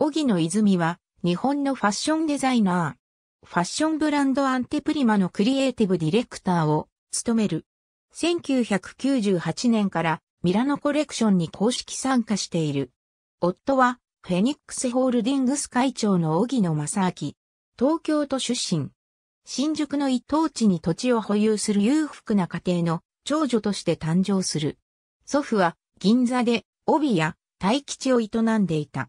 小木の泉は、日本のファッションデザイナー。ファッションブランドアンテプリマのクリエイティブディレクターを務める。1998年からミラノコレクションに公式参加している。夫はフェニックスホールディングス会長の小木野正明。東京都出身。新宿の一等地に土地を保有する裕福な家庭の長女として誕生する。祖父は銀座で帯や大吉を営んでいた。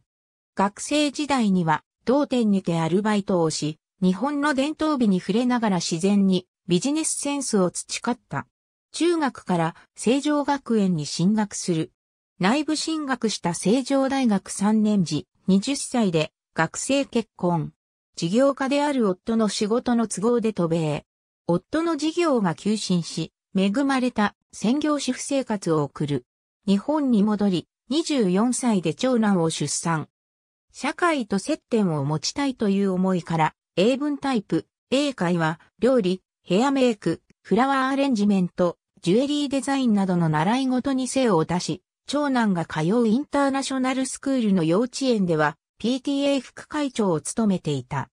学生時代には同店にてアルバイトをし、日本の伝統美に触れながら自然にビジネスセンスを培った。中学から成城学園に進学する。内部進学した成城大学3年時、20歳で学生結婚。事業家である夫の仕事の都合で渡米。夫の事業が急進し、恵まれた専業主婦生活を送る。日本に戻り、24歳で長男を出産。社会と接点を持ちたいという思いから、英文タイプ、英会話、料理、ヘアメイク、フラワーアレンジメント、ジュエリーデザインなどの習い事に精を出し、長男が通うインターナショナルスクールの幼稚園では、PTA 副会長を務めていた。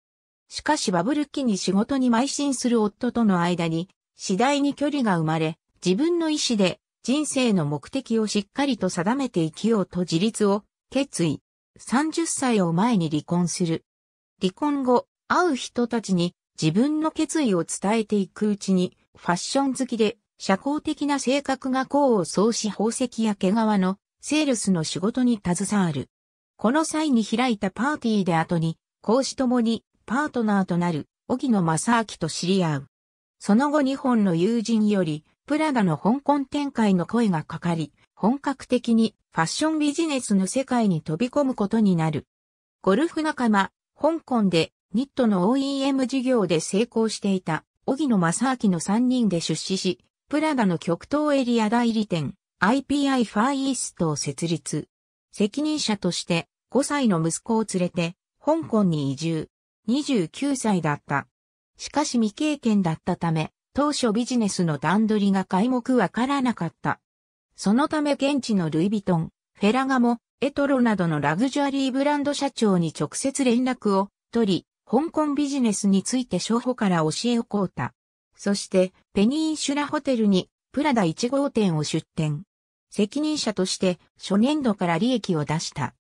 しかしバブル期に仕事に邁進する夫との間に、次第に距離が生まれ、自分の意思で人生の目的をしっかりと定めて生きようと自立を決意。30歳を前に離婚する。離婚後、会う人たちに自分の決意を伝えていくうちに、ファッション好きで社交的な性格が功を奏し宝石や毛皮のセールスの仕事に携わる。この際に開いたパーティーで後に、講師ともにパートナーとなる、荻野正明と知り合う。その後日本の友人より、プラダの香港展開の声がかかり、本格的にファッションビジネスの世界に飛び込むことになる。ゴルフ仲間、香港でニットの OEM 事業で成功していた、荻野正明の3人で出資し、プラダの極東エリア代理店、IPI ファーイーストを設立。責任者として5歳の息子を連れて、香港に移住。29歳だった。しかし未経験だったため、当初ビジネスの段取りが解目わからなかった。そのため現地のルイ・ヴィトン、フェラガモ、エトロなどのラグジュアリーブランド社長に直接連絡を取り、香港ビジネスについて初歩から教えをこうた。そして、ペニンシュラホテルにプラダ1号店を出店。責任者として初年度から利益を出した。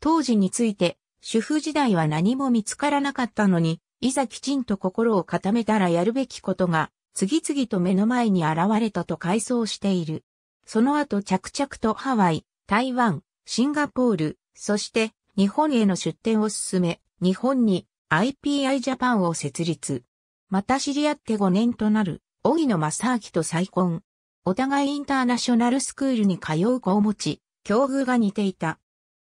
当時について、主婦時代は何も見つからなかったのに、いざきちんと心を固めたらやるべきことが、次々と目の前に現れたと回想している。その後着々とハワイ、台湾、シンガポール、そして日本への出店を進め、日本に IPI ジャパンを設立。また知り合って5年となる、荻野正明と再婚。お互いインターナショナルスクールに通う子を持ち、境遇が似ていた。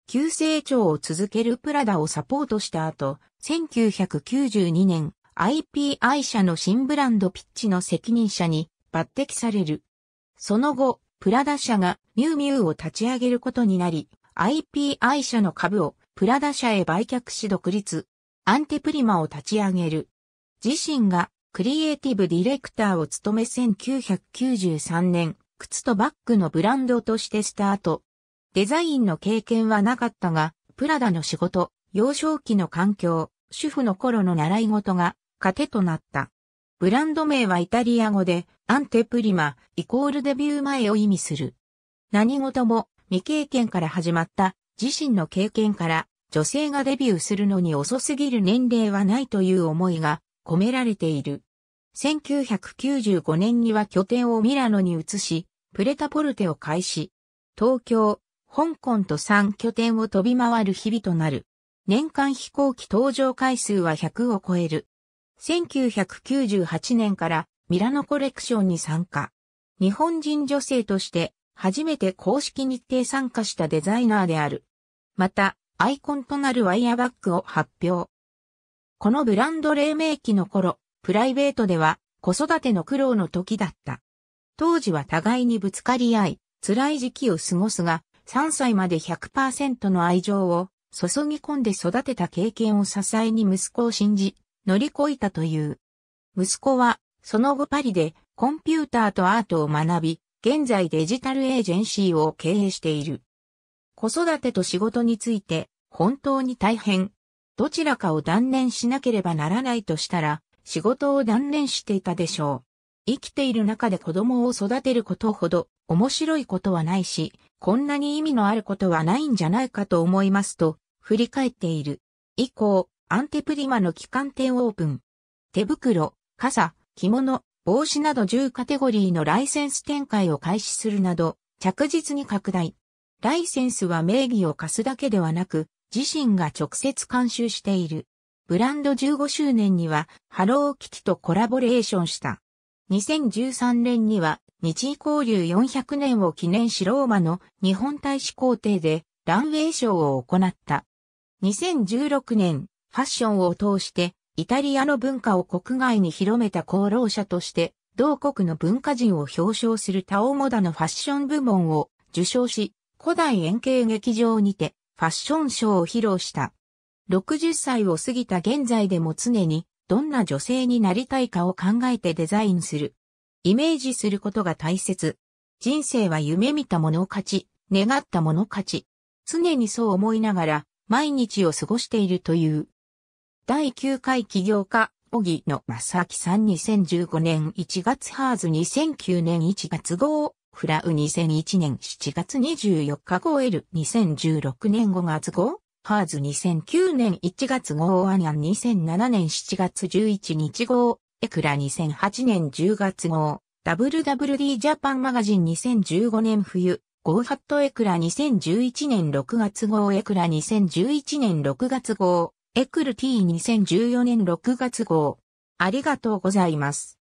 急成長を続けるプラダをサポートした後、1992年、IPI 社の新ブランドピッチの責任者に抜擢される。その後、プラダ社がミュウミュウを立ち上げることになり、IPI 社の株をプラダ社へ売却し独立、アンテプリマを立ち上げる。自身がクリエイティブディレクターを務め1993年、靴とバッグのブランドとしてスタート。デザインの経験はなかったが、プラダの仕事、幼少期の環境、主婦の頃の習い事が糧となった。ブランド名はイタリア語で、アンテプリマ、イコールデビュー前を意味する。何事も未経験から始まった自身の経験から女性がデビューするのに遅すぎる年齢はないという思いが込められている。1995年には拠点をミラノに移し、プレタポルテを開始。東京、香港と3拠点を飛び回る日々となる。年間飛行機搭乗回数は100を超える。1998年からミラノコレクションに参加。日本人女性として初めて公式日程参加したデザイナーである。また、アイコンとなるワイヤーバッグを発表。このブランド黎明期の頃、プライベートでは子育ての苦労の時だった。当時は互いにぶつかり合い、辛い時期を過ごすが、3歳まで100%の愛情を注ぎ込んで育てた経験を支えに息子を信じ、乗り越えたという。息子は、その後パリでコンピューターとアートを学び、現在デジタルエージェンシーを経営している。子育てと仕事について、本当に大変。どちらかを断念しなければならないとしたら、仕事を断念していたでしょう。生きている中で子供を育てることほど面白いことはないし、こんなに意味のあることはないんじゃないかと思いますと、振り返っている。以降、アンテプリマの旗艦店オープン。手袋、傘、着物、帽子など10カテゴリーのライセンス展開を開始するなど、着実に拡大。ライセンスは名義を貸すだけではなく、自身が直接監修している。ブランド15周年には、ハローキティとコラボレーションした。2013年には、日移交流400年を記念しローマの日本大使公邸でランウェイショーを行った。2016年、ファッションを通して、イタリアの文化を国外に広めた功労者として、同国の文化人を表彰するタオモダのファッション部門を受賞し、古代円形劇場にてファッションショーを披露した。60歳を過ぎた現在でも常にどんな女性になりたいかを考えてデザインする。イメージすることが大切。人生は夢見たもの勝ち、願ったもの勝ち。常にそう思いながら毎日を過ごしているという。第9回起業家、小木野正明さん2015年1月ハーズ2009年1月号、フラウ2001年7月24日号 L2016 年5月号、ハーズ2009年1月号アニアン2007年7月11日号、エクラ2008年10月号、WWD ジャパンマガジン2015年冬、ゴーハットエクラ2011年6月号エクラ2011年6月号、エクル T2014 年6月号。ありがとうございます。